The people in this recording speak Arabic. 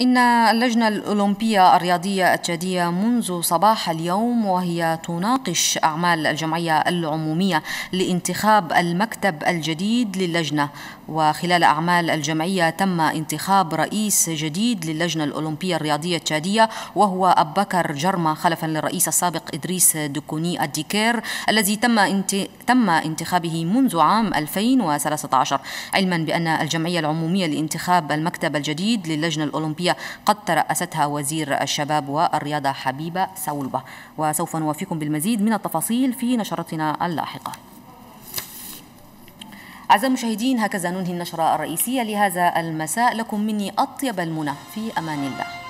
إن اللجنة الأولمبية الرياضية التشادية منذ صباح اليوم وهي تناقش أعمال الجمعية العمومية لانتخاب المكتب الجديد للجنة وخلال أعمال الجمعية تم انتخاب رئيس جديد للجنة الأولمبية الرياضية التشادية وهو أبكر بكر جرمة خلفا للرئيس السابق إدريس دكوني الديكير الذي تم انت... تم انتخابه منذ عام 2013 علما بأن الجمعية العمومية لانتخاب المكتب الجديد للجنة الأولمبية الرياضية قد ترأستها وزير الشباب والرياضة حبيبة سولبة وسوف نوافيكم بالمزيد من التفاصيل في نشرتنا اللاحقة أعزائي المشاهدين هكذا ننهي النشرة الرئيسية لهذا المساء لكم مني أطيب المنى في أمان الله